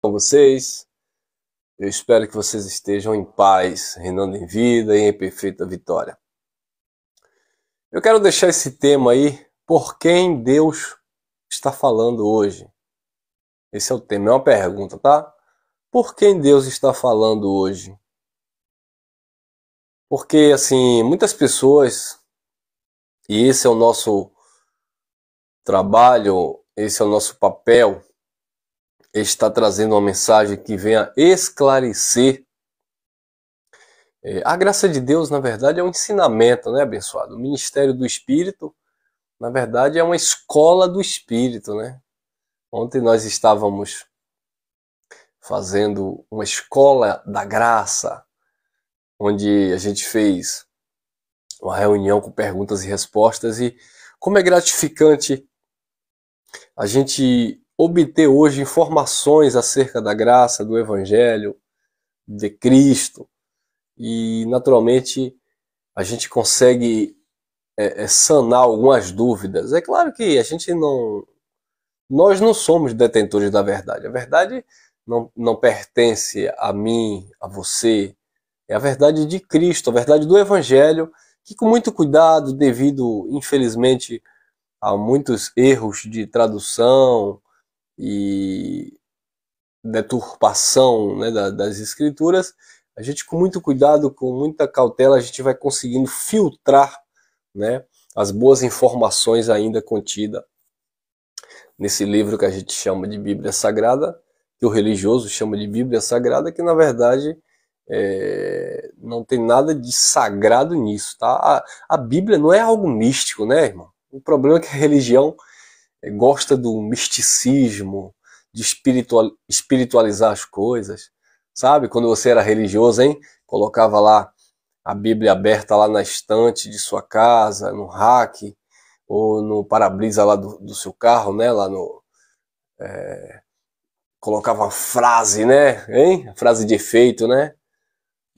com vocês. Eu espero que vocês estejam em paz, reinando em vida e em perfeita vitória. Eu quero deixar esse tema aí, por quem Deus está falando hoje? Esse é o tema, é uma pergunta, tá? Por quem Deus está falando hoje? Porque, assim, muitas pessoas, e esse é o nosso trabalho, esse é o nosso papel, está tá trazendo uma mensagem que venha esclarecer. É, a graça de Deus, na verdade, é um ensinamento, né, abençoado? O ministério do Espírito, na verdade, é uma escola do Espírito, né? Ontem nós estávamos fazendo uma escola da graça, onde a gente fez uma reunião com perguntas e respostas e como é gratificante a gente obter hoje informações acerca da graça, do Evangelho, de Cristo. E, naturalmente, a gente consegue é, é, sanar algumas dúvidas. É claro que a gente não. Nós não somos detentores da verdade. A verdade não, não pertence a mim, a você. É a verdade de Cristo, a verdade do Evangelho, que com muito cuidado, devido, infelizmente, a muitos erros de tradução, e deturpação né, das escrituras, a gente com muito cuidado, com muita cautela, a gente vai conseguindo filtrar né, as boas informações ainda contidas nesse livro que a gente chama de Bíblia Sagrada, que o religioso chama de Bíblia Sagrada, que na verdade é, não tem nada de sagrado nisso, tá? A, a Bíblia não é algo místico, né, irmão? O problema é que a religião é, gosta do misticismo, de espiritual, espiritualizar as coisas. Sabe, quando você era religioso, hein? Colocava lá a Bíblia aberta lá na estante de sua casa, no rack, ou no para-brisa lá do, do, seu carro, né? Lá no. É, colocava uma frase, né? Hein? Frase de efeito, né?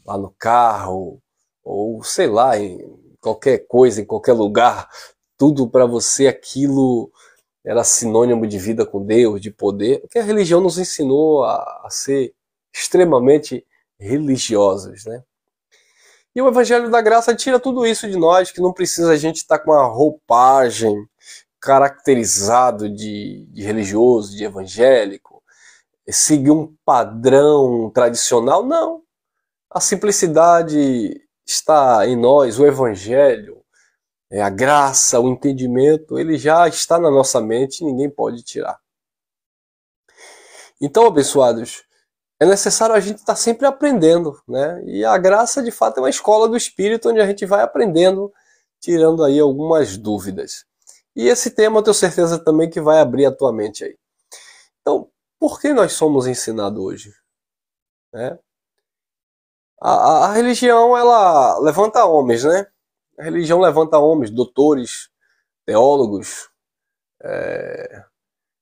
Lá no carro, ou sei lá, em qualquer coisa, em qualquer lugar. Tudo para você aquilo era sinônimo de vida com Deus, de poder, porque a religião nos ensinou a, a ser extremamente religiosos, né? E o Evangelho da Graça tira tudo isso de nós, que não precisa a gente estar tá com uma roupagem caracterizado de, de religioso, de evangélico, seguir um padrão tradicional, não. A simplicidade está em nós, o Evangelho, é, a graça, o entendimento, ele já está na nossa mente e ninguém pode tirar. Então, abençoados, é necessário a gente estar tá sempre aprendendo, né? E a graça, de fato, é uma escola do Espírito onde a gente vai aprendendo, tirando aí algumas dúvidas. E esse tema eu tenho certeza também que vai abrir a tua mente aí. Então, por que nós somos ensinados hoje? Né? A, a, a, religião ela levanta homens, né? A religião levanta homens, doutores, teólogos, é,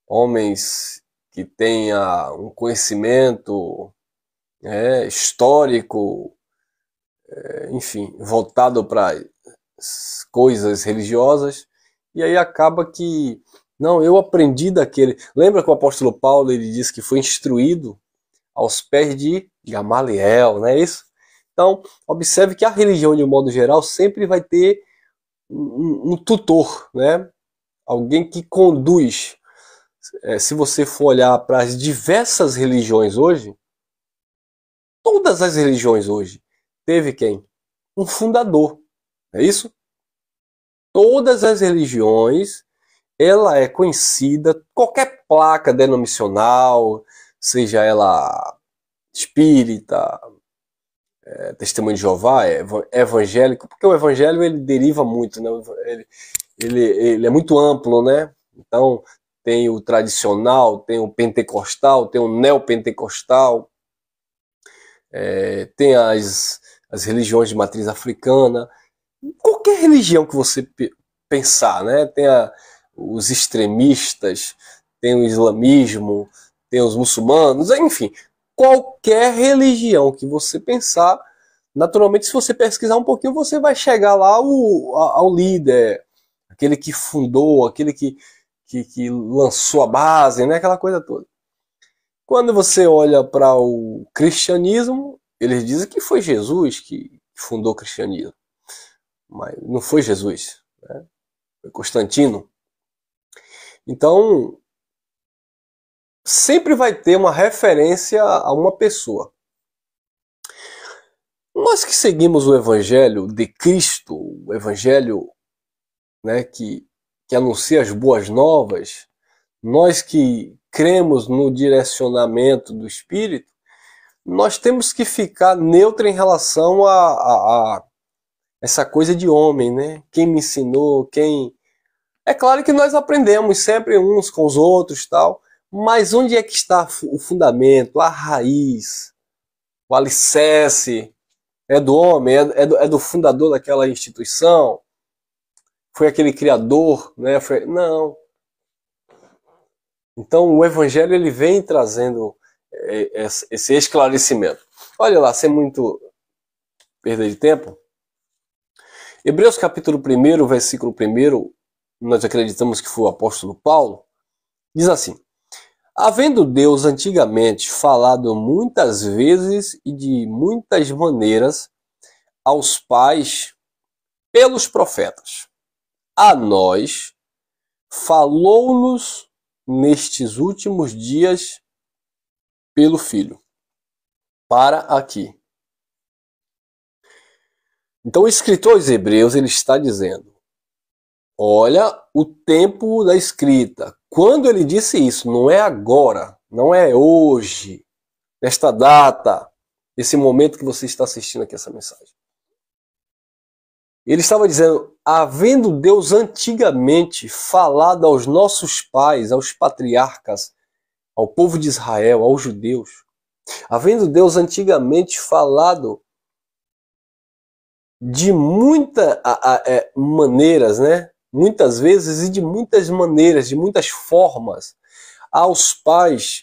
homens que tenha um conhecimento é, histórico, é, enfim, voltado para coisas religiosas, e aí acaba que, não, eu aprendi daquele. Lembra que o apóstolo Paulo ele disse que foi instruído aos pés de Gamaliel, não é isso? Então, observe que a religião, de um modo geral, sempre vai ter um, um tutor, né? alguém que conduz. É, se você for olhar para as diversas religiões hoje, todas as religiões hoje teve quem? Um fundador. É isso? Todas as religiões, ela é conhecida, qualquer placa denominacional, seja ela espírita, é, Testemunho de Jeová, é, é evangélico, porque o evangelho ele deriva muito, né? ele, ele, ele é muito amplo, né? Então, tem o tradicional, tem o pentecostal, tem o neopentecostal, é, tem as, as religiões de matriz africana, qualquer religião que você pensar, né? Tem a, os extremistas, tem o islamismo, tem os muçulmanos, enfim, qualquer religião que você pensar. Naturalmente, se você pesquisar um pouquinho, você vai chegar lá ao, ao líder, aquele que fundou, aquele que, que, que lançou a base, né? aquela coisa toda. Quando você olha para o cristianismo, eles dizem que foi Jesus que fundou o cristianismo. Mas não foi Jesus, né? foi Constantino. Então, sempre vai ter uma referência a uma pessoa. Nós que seguimos o Evangelho de Cristo, o Evangelho né, que, que anuncia as boas novas, nós que cremos no direcionamento do Espírito, nós temos que ficar neutro em relação a, a, a essa coisa de homem, né? Quem me ensinou, quem. É claro que nós aprendemos sempre uns com os outros tal, mas onde é que está o fundamento, a raiz, o alicerce? É do homem? É, é do, é do fundador daquela instituição? Foi aquele criador? Né? Foi... Não. Então o evangelho ele vem trazendo é, é, esse esclarecimento. Olha lá, sem muito perda de tempo. Hebreus capítulo 1, versículo 1, nós acreditamos que foi o apóstolo Paulo, diz assim: Havendo Deus antigamente falado muitas vezes e de muitas maneiras aos pais pelos profetas, a nós falou-nos nestes últimos dias pelo Filho. Para aqui. Então, o escritor aos Hebreus ele está dizendo: olha o tempo da escrita, quando ele disse isso, não é agora, não é hoje, nesta data, esse momento que você está assistindo aqui essa mensagem. Ele estava dizendo: havendo Deus antigamente falado aos nossos pais, aos patriarcas, ao povo de Israel, aos judeus, havendo Deus antigamente falado de muitas é, maneiras, né? muitas vezes e de muitas maneiras, de muitas formas, aos pais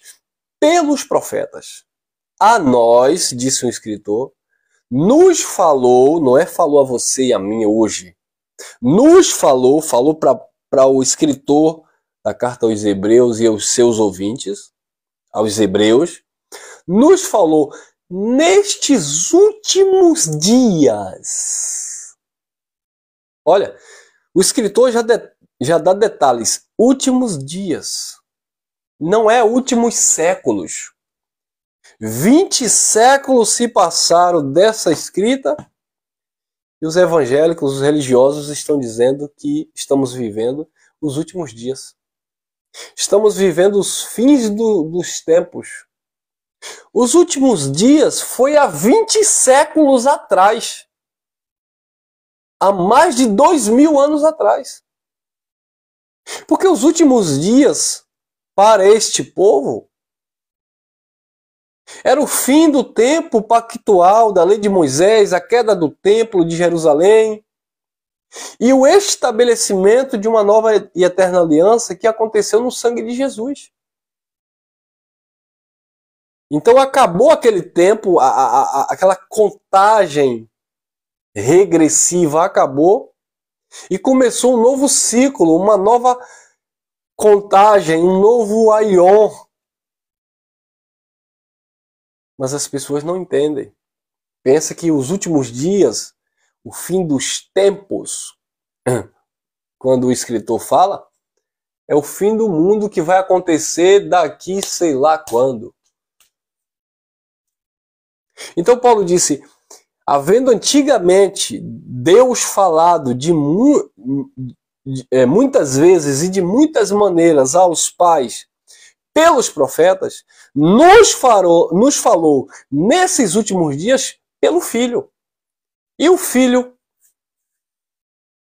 pelos profetas. A nós, disse um escritor, nos falou, não é falou a você e a mim hoje, nos falou, falou para o escritor da carta aos Hebreus e aos seus ouvintes, aos Hebreus, nos falou nestes últimos dias. Olha, o escritor já, de, já dá detalhes. Últimos dias. Não é últimos séculos. 20 séculos se passaram dessa escrita e os evangélicos, os religiosos estão dizendo que estamos vivendo os últimos dias. Estamos vivendo os fins do, dos tempos. Os últimos dias foi há 20 séculos atrás há mais de dois mil anos atrás. Porque os últimos dias para este povo era o fim do tempo pactual da lei de Moisés, a queda do templo de Jerusalém e o estabelecimento de uma nova e eterna aliança que aconteceu no sangue de Jesus. Então acabou aquele tempo, a, a, a, aquela contagem regressiva acabou e começou um novo ciclo, uma nova contagem, um novo aion. Mas as pessoas não entendem. Pensa que os últimos dias, o fim dos tempos, quando o escritor fala, é o fim do mundo que vai acontecer daqui sei lá quando. Então Paulo disse: Havendo antigamente Deus falado de, mu de é, muitas vezes e de muitas maneiras aos pais pelos profetas, nos falou, nos falou nesses últimos dias pelo Filho. E o Filho,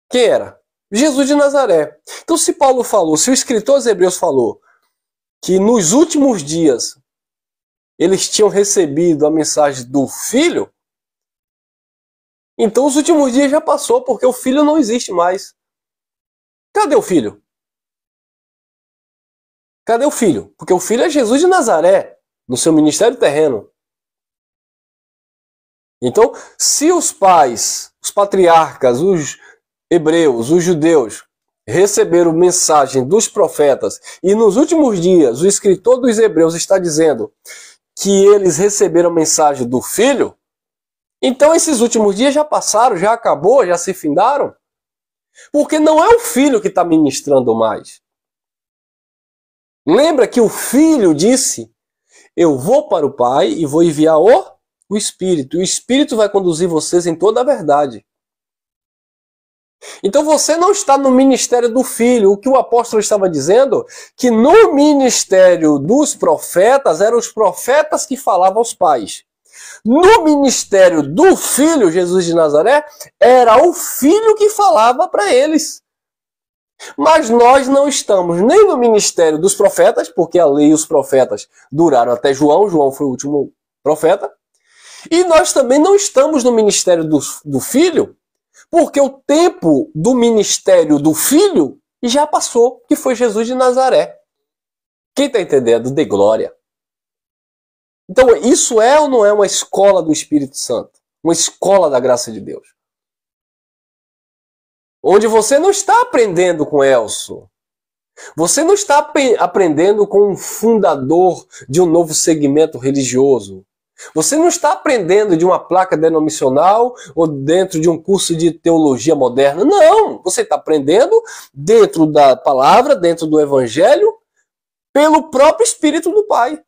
quem era? Jesus de Nazaré. Então, se Paulo falou, se o escritor dos Hebreus falou que nos últimos dias eles tinham recebido a mensagem do Filho, então os últimos dias já passou, porque o filho não existe mais. Cadê o filho? Cadê o filho? Porque o filho é Jesus de Nazaré, no seu ministério terreno. Então, se os pais, os patriarcas, os hebreus, os judeus, receberam mensagem dos profetas, e nos últimos dias o escritor dos hebreus está dizendo que eles receberam mensagem do filho, então esses últimos dias já passaram, já acabou, já se findaram? Porque não é o filho que está ministrando mais. Lembra que o filho disse: Eu vou para o Pai e vou enviar o, o Espírito. O Espírito vai conduzir vocês em toda a verdade. Então você não está no ministério do filho. O que o apóstolo estava dizendo que no ministério dos profetas eram os profetas que falavam aos pais no ministério do filho Jesus de Nazaré, era o filho que falava para eles. Mas nós não estamos nem no ministério dos profetas, porque a lei e os profetas duraram até João, João foi o último profeta, e nós também não estamos no ministério do, do filho, porque o tempo do ministério do filho já passou, que foi Jesus de Nazaré. Quem está entendendo, de glória. Então, isso é ou não é uma escola do Espírito Santo? Uma escola da graça de Deus? Onde você não está aprendendo com Elso. Você não está aprendendo com um fundador de um novo segmento religioso. Você não está aprendendo de uma placa denominacional ou dentro de um curso de teologia moderna. Não! Você está aprendendo dentro da palavra, dentro do evangelho, pelo próprio Espírito do Pai.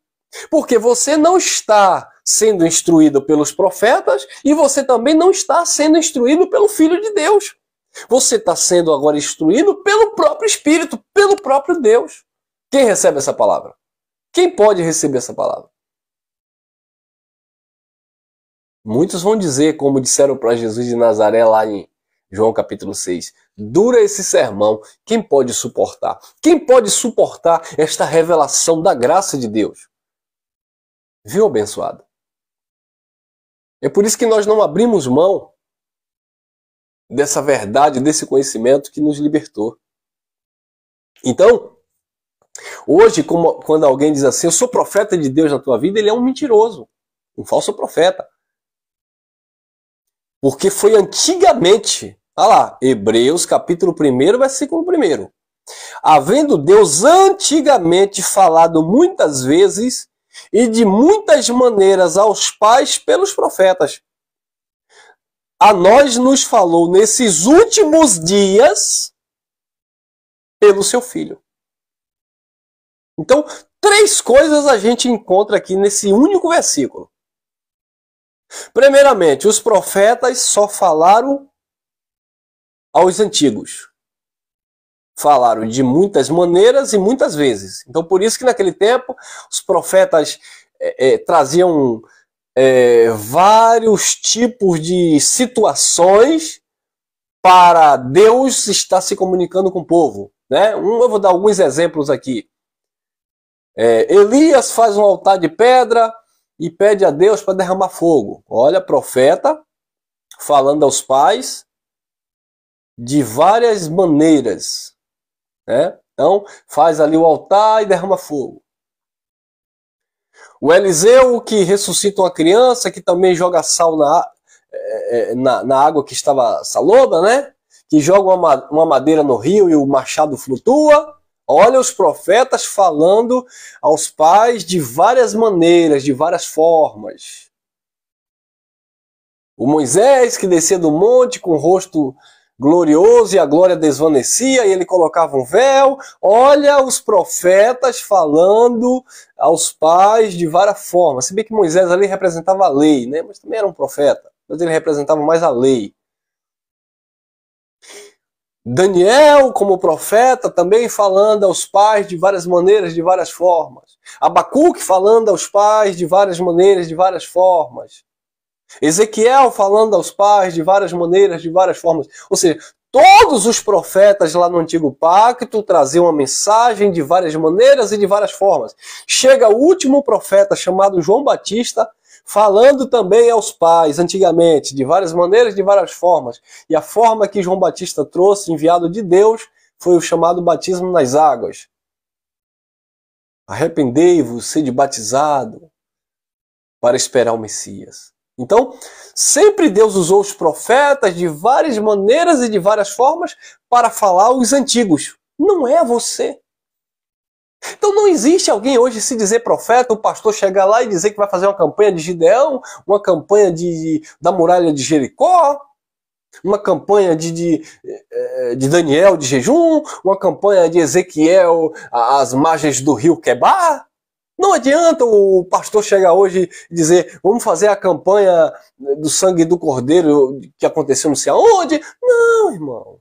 Porque você não está sendo instruído pelos profetas e você também não está sendo instruído pelo Filho de Deus. Você está sendo agora instruído pelo próprio Espírito, pelo próprio Deus. Quem recebe essa palavra? Quem pode receber essa palavra? Muitos vão dizer, como disseram para Jesus de Nazaré lá em João capítulo 6. Dura esse sermão, quem pode suportar? Quem pode suportar esta revelação da graça de Deus? Viu, abençoado? É por isso que nós não abrimos mão dessa verdade, desse conhecimento que nos libertou. Então, hoje, como, quando alguém diz assim, eu sou profeta de Deus na tua vida, ele é um mentiroso, um falso profeta. Porque foi antigamente, olha lá, Hebreus capítulo 1, versículo 1. Havendo Deus antigamente falado muitas vezes e de muitas maneiras aos pais pelos profetas. A nós nos falou nesses últimos dias pelo seu filho. Então, três coisas a gente encontra aqui nesse único versículo. Primeiramente, os profetas só falaram aos antigos falaram de muitas maneiras e muitas vezes. Então, por isso que naquele tempo os profetas é, é, traziam é, vários tipos de situações para Deus estar se comunicando com o povo. Né? Um, eu vou dar alguns exemplos aqui. É, Elias faz um altar de pedra e pede a Deus para derramar fogo. Olha, profeta falando aos pais de várias maneiras né? Então, faz ali o altar e derrama fogo. O Eliseu que ressuscita uma criança, que também joga sal na, é, é, na, na água que estava salobra, né? Que joga uma, uma madeira no rio e o machado flutua. Olha os profetas falando aos pais de várias maneiras, de várias formas. O Moisés que descia do monte com o rosto glorioso e a glória desvanecia e ele colocava um véu. Olha os profetas falando aos pais de várias formas. Se bem que Moisés ali representava a lei, né? Mas também era um profeta, mas ele representava mais a lei. Daniel, como profeta, também falando aos pais de várias maneiras, de várias formas. Abacuque falando aos pais de várias maneiras, de várias formas. Ezequiel falando aos pais de várias maneiras, de várias formas. Ou seja, todos os profetas lá no Antigo Pacto traziam uma mensagem de várias maneiras e de várias formas. Chega o último profeta chamado João Batista, falando também aos pais antigamente, de várias maneiras, de várias formas. E a forma que João Batista trouxe, enviado de Deus, foi o chamado batismo nas águas. Arrependei-vos, sede batizado, para esperar o Messias. Então, sempre Deus usou os profetas de várias maneiras e de várias formas para falar aos antigos. Não é você. Então não existe alguém hoje se dizer profeta, o pastor chegar lá e dizer que vai fazer uma campanha de Gideão, uma campanha de, de da muralha de Jericó, uma campanha de, de, eh, de, Daniel de jejum, uma campanha de Ezequiel às margens do rio Quebar. Não adianta o pastor chegar hoje e dizer, vamos fazer a campanha do sangue do cordeiro que aconteceu não sei aonde. Não, irmão.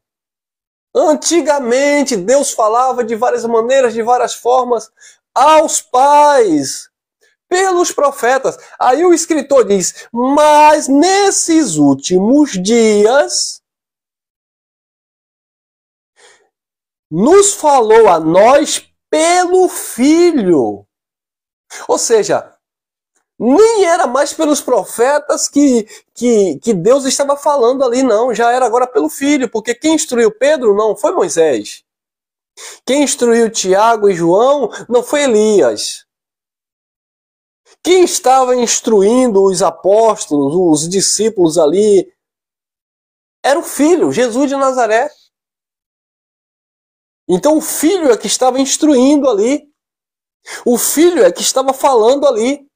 Antigamente Deus falava de várias maneiras, de várias formas aos pais pelos profetas. Aí o escritor diz: Mas nesses últimos dias nos falou a nós pelo Filho, ou seja, nem era mais pelos profetas que, que, que Deus estava falando ali, não. Já era agora pelo filho, porque quem instruiu Pedro não foi Moisés. Quem instruiu Tiago e João não foi Elias. Quem estava instruindo os apóstolos, os discípulos ali, era o filho, Jesus de Nazaré. Então o filho é que estava instruindo ali. O filho é que estava falando ali.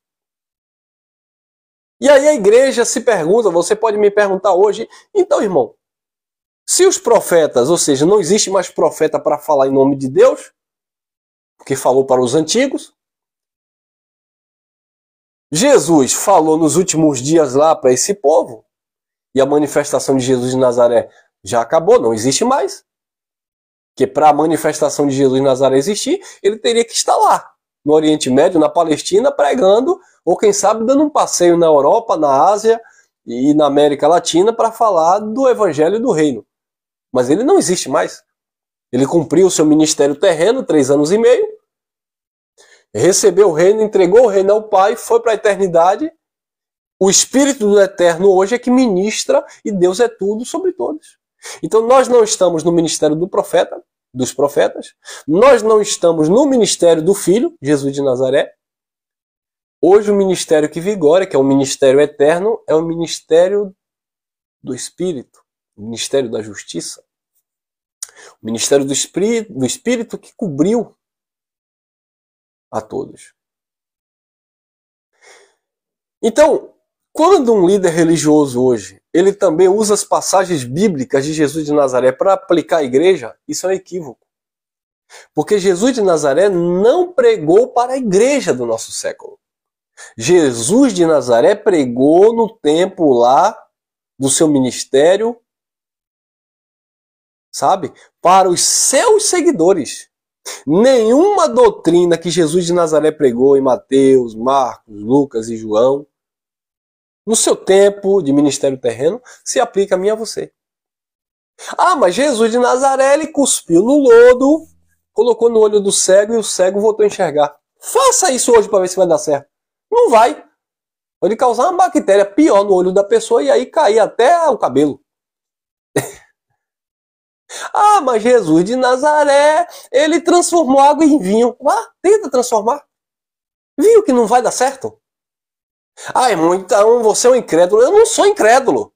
E aí a igreja se pergunta, você pode me perguntar hoje, então, irmão, se os profetas, ou seja, não existe mais profeta para falar em nome de Deus, porque falou para os antigos, Jesus falou nos últimos dias lá para esse povo, e a manifestação de Jesus de Nazaré já acabou, não existe mais. porque para a manifestação de Jesus de Nazaré existir, ele teria que estar lá no Oriente Médio, na Palestina, pregando, ou quem sabe dando um passeio na Europa, na Ásia e na América Latina para falar do Evangelho do Reino. Mas ele não existe mais. Ele cumpriu o seu ministério terreno, três anos e meio, recebeu o reino, entregou o reino ao Pai, foi para a eternidade. O Espírito do Eterno hoje é que ministra e Deus é tudo sobre todos. Então nós não estamos no ministério do profeta, dos profetas, nós não estamos no ministério do Filho, Jesus de Nazaré. Hoje, o ministério que vigora, que é o ministério eterno, é o ministério do Espírito, o ministério da justiça. O ministério do Espírito, do Espírito que cobriu a todos. Então, quando um líder religioso hoje ele também usa as passagens bíblicas de Jesus de Nazaré para aplicar à igreja, isso é um equívoco. Porque Jesus de Nazaré não pregou para a igreja do nosso século. Jesus de Nazaré pregou no tempo lá do seu ministério, sabe? Para os seus seguidores. Nenhuma doutrina que Jesus de Nazaré pregou em Mateus, Marcos, Lucas e João no seu tempo de ministério terreno, se aplica a mim e a você. Ah, mas Jesus de Nazaré, ele cuspiu no lodo, colocou no olho do cego e o cego voltou a enxergar. Faça isso hoje para ver se vai dar certo. Não vai. Pode causar uma bactéria pior no olho da pessoa e aí cair até o cabelo. ah, mas Jesus de Nazaré, ele transformou água em vinho. Ah, tenta transformar. Viu que não vai dar certo? Ah, é irmão, então ah, você é um incrédulo. Eu não sou incrédulo.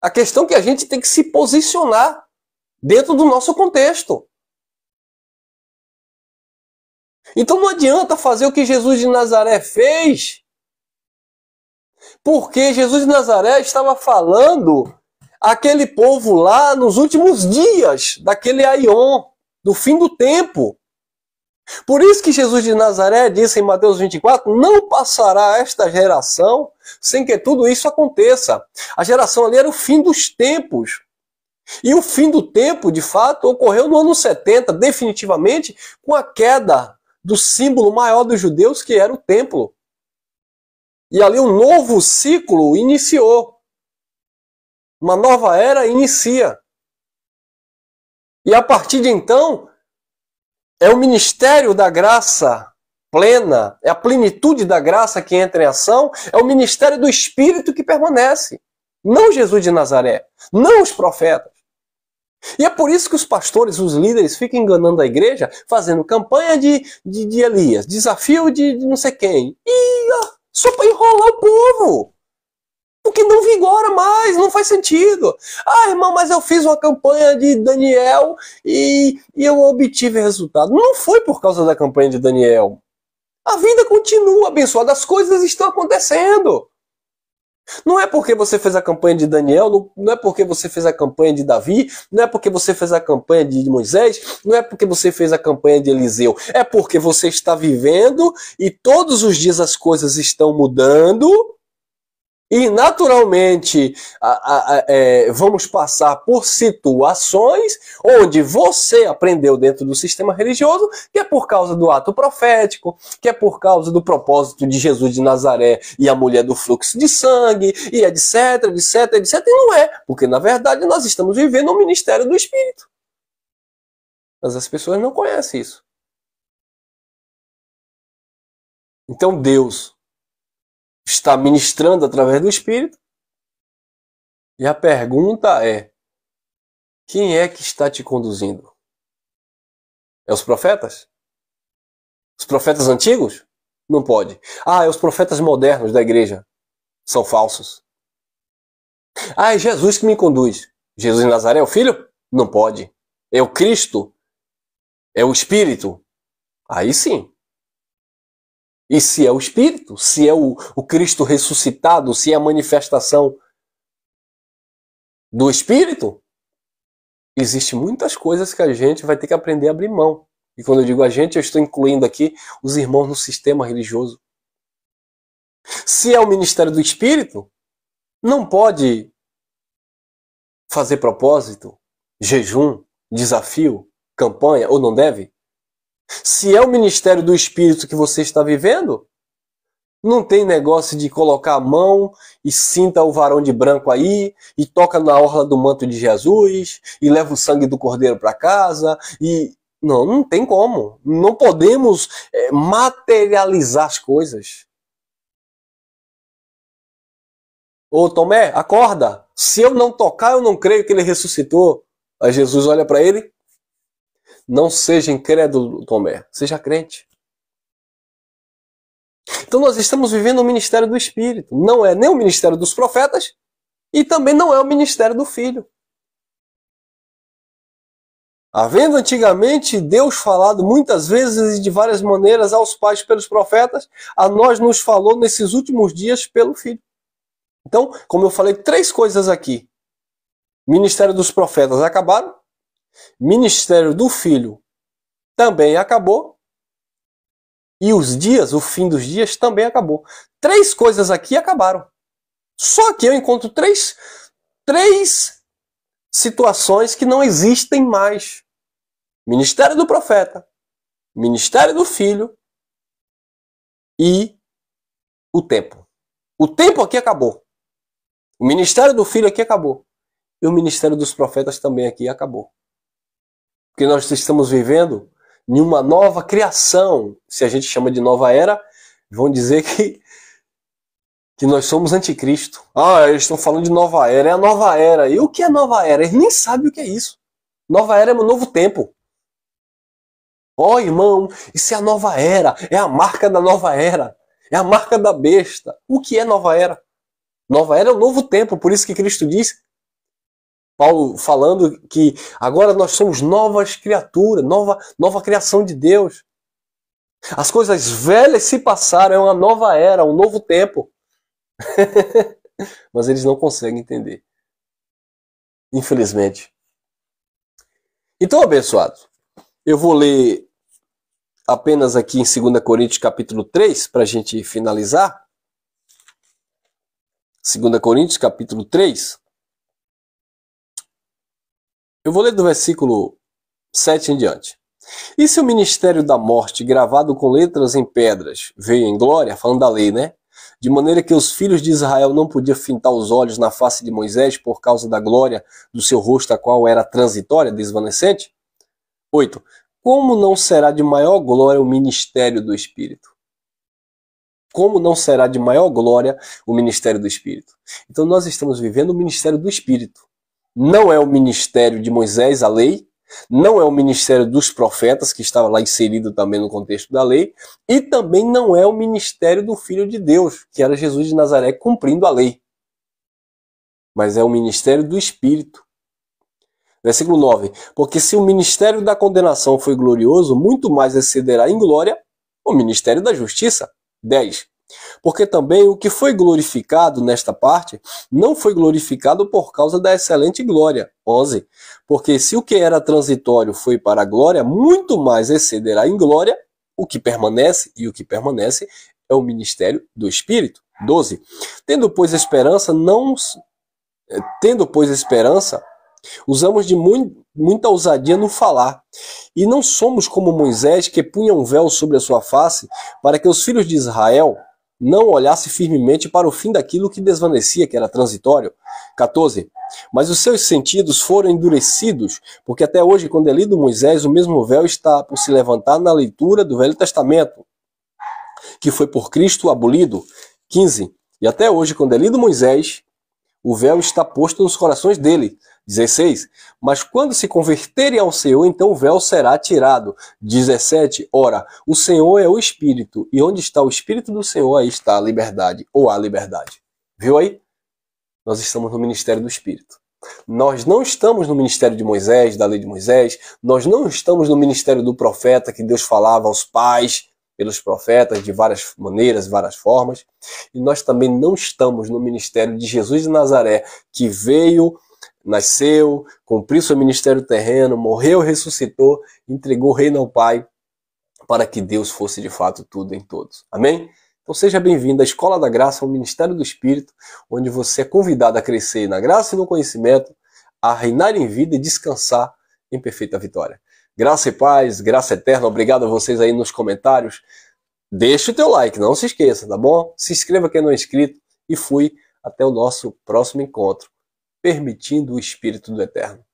A questão é que a gente tem que se posicionar dentro do nosso contexto. Então não adianta fazer o que Jesus de Nazaré fez, porque Jesus de Nazaré estava falando aquele povo lá nos últimos dias daquele Aion, do fim do tempo. Por isso que Jesus de Nazaré disse em Mateus 24: Não passará esta geração sem que tudo isso aconteça. A geração ali era o fim dos tempos. E o fim do tempo, de fato, ocorreu no ano 70, definitivamente, com a queda do símbolo maior dos judeus, que era o templo. E ali um novo ciclo iniciou. Uma nova era inicia. E a partir de então, é o ministério da graça plena, é a plenitude da graça que entra em ação, é o ministério do Espírito que permanece. Não Jesus de Nazaré, não os profetas. E é por isso que os pastores, os líderes, ficam enganando a igreja, fazendo campanha de, de, de Elias, desafio de, de não sei quem. E ó, só para enrolar o povo. Porque que não vigora mais, não faz sentido. Ah, irmão, mas eu fiz uma campanha de Daniel e, e eu obtive resultado. Não foi por causa da campanha de Daniel. A vida continua abençoada, as coisas estão acontecendo. Não é porque você fez a campanha de Daniel, não, não, é porque você fez a campanha de Davi, não é porque você fez a campanha de Moisés, não é porque você fez a campanha de Eliseu. É porque você está vivendo e todos os dias as coisas estão mudando e, naturalmente, a, a, a, é, vamos passar por situações onde você aprendeu dentro do sistema religioso que é por causa do ato profético, que é por causa do propósito de Jesus de Nazaré e a mulher do fluxo de sangue, e etc, etc, etc. E não é, porque, na verdade, nós estamos vivendo o um ministério do Espírito. Mas as pessoas não conhecem isso. Então Deus está ministrando através do Espírito. E a pergunta é: quem é que está te conduzindo? É os profetas? Os profetas antigos? Não pode. Ah, é os profetas modernos da igreja. São falsos. Ah, é Jesus que me conduz. Jesus de Nazaré é o filho? Não pode. É o Cristo? É o Espírito? Aí sim. E se é o Espírito, se é o, o Cristo ressuscitado, se é a manifestação do Espírito, existem muitas coisas que a gente vai ter que aprender a abrir mão. E quando eu digo a gente, eu estou incluindo aqui os irmãos no sistema religioso. Se é o ministério do Espírito, não pode fazer propósito, jejum, desafio, campanha, ou não deve? Se é o ministério do Espírito que você está vivendo, não tem negócio de colocar a mão e cinta o varão de branco aí, e toca na orla do manto de Jesus, e leva o sangue do cordeiro para casa, e. Não, não tem como. Não podemos é, materializar as coisas. Ô Tomé, acorda! Se eu não tocar, eu não creio que ele ressuscitou. Aí Jesus olha para ele, não seja incrédulo, Tomé, seja crente. Então nós estamos vivendo o ministério do Espírito. Não é nem o ministério dos profetas e também não é o ministério do Filho. Havendo antigamente Deus falado muitas vezes e de várias maneiras aos pais pelos profetas, a nós nos falou nesses últimos dias pelo Filho. Então, como eu falei, três coisas aqui. Ministério dos profetas acabaram, ministério do filho também acabou. E os dias, o fim dos dias também acabou. Três coisas aqui acabaram. Só que eu encontro três, três situações que não existem mais: ministério do profeta, ministério do filho e o tempo. O tempo aqui acabou. O ministério do filho aqui acabou. E o ministério dos profetas também aqui acabou. Porque nós estamos vivendo em uma nova criação. Se a gente chama de nova era, vão dizer que, que nós somos anticristo. Ah, eles estão falando de nova era. É a nova era. E o que é nova era? Eles nem sabem o que é isso. Nova era é um novo tempo. Ó oh, irmão, isso é a nova era. É a marca da nova era. É a marca da besta. O que é nova era? Nova era é o novo tempo, por isso que Cristo diz Paulo falando que agora nós somos novas criaturas, nova, nova criação de Deus. As coisas velhas se passaram, é uma nova era, um novo tempo. Mas eles não conseguem entender. Infelizmente. Então, abençoados, eu vou ler apenas aqui em 2 Coríntios capítulo 3, para a gente finalizar. 2 Coríntios capítulo 3. Eu vou ler do versículo 7 em diante. E se o ministério da morte, gravado com letras em pedras, veio em glória, falando da lei, né? De maneira que os filhos de Israel não podiam fintar os olhos na face de Moisés por causa da glória do seu rosto, a qual era transitória, desvanecente? 8. Como não será de maior glória o ministério do Espírito? Como não será de maior glória o ministério do Espírito? Então nós estamos vivendo o ministério do Espírito não é o ministério de Moisés, a lei, não é o ministério dos profetas, que estava lá inserido também no contexto da lei, e também não é o ministério do Filho de Deus, que era Jesus de Nazaré cumprindo a lei. Mas é o ministério do Espírito. Versículo 9: Porque se o ministério da condenação foi glorioso, muito mais excederá em glória o ministério da justiça. 10. Porque também o que foi glorificado nesta parte não foi glorificado por causa da excelente glória. 11. Porque se o que era transitório foi para a glória, muito mais excederá em glória o que permanece, e o que permanece é o ministério do Espírito. 12. Tendo, pois, esperança, não. Eh, tendo, pois, esperança, usamos de muito, muita ousadia no falar. E não somos como Moisés, que punha um véu sobre a sua face, para que os filhos de Israel não olhasse firmemente para o fim daquilo que desvanecia, que era transitório. 14. Mas os seus sentidos foram endurecidos, porque até hoje, quando é lido Moisés, o mesmo véu está por se levantar na leitura do Velho Testamento, que foi por Cristo abolido. 15. E até hoje, quando é lido Moisés, o véu está posto nos corações dele. 16. Mas quando se converterem ao Senhor, então o véu será tirado. 17. Ora, o Senhor é o Espírito, e onde está o Espírito do Senhor, aí está a liberdade, ou a liberdade. Viu aí? Nós estamos no ministério do Espírito. Nós não estamos no ministério de Moisés, da lei de Moisés, nós não estamos no ministério do profeta que Deus falava aos pais, pelos profetas de várias maneiras, várias formas. E nós também não estamos no ministério de Jesus de Nazaré, que veio, nasceu, cumpriu seu ministério terreno, morreu, ressuscitou, entregou o reino ao Pai, para que Deus fosse de fato tudo em todos. Amém? Então seja bem-vindo à Escola da Graça, ao Ministério do Espírito, onde você é convidado a crescer na graça e no conhecimento, a reinar em vida e descansar em perfeita vitória. Graça e paz, graça eterna. Obrigado a vocês aí nos comentários. Deixa o teu like, não se esqueça, tá bom? Se inscreva quem não é inscrito e fui até o nosso próximo encontro, permitindo o espírito do eterno.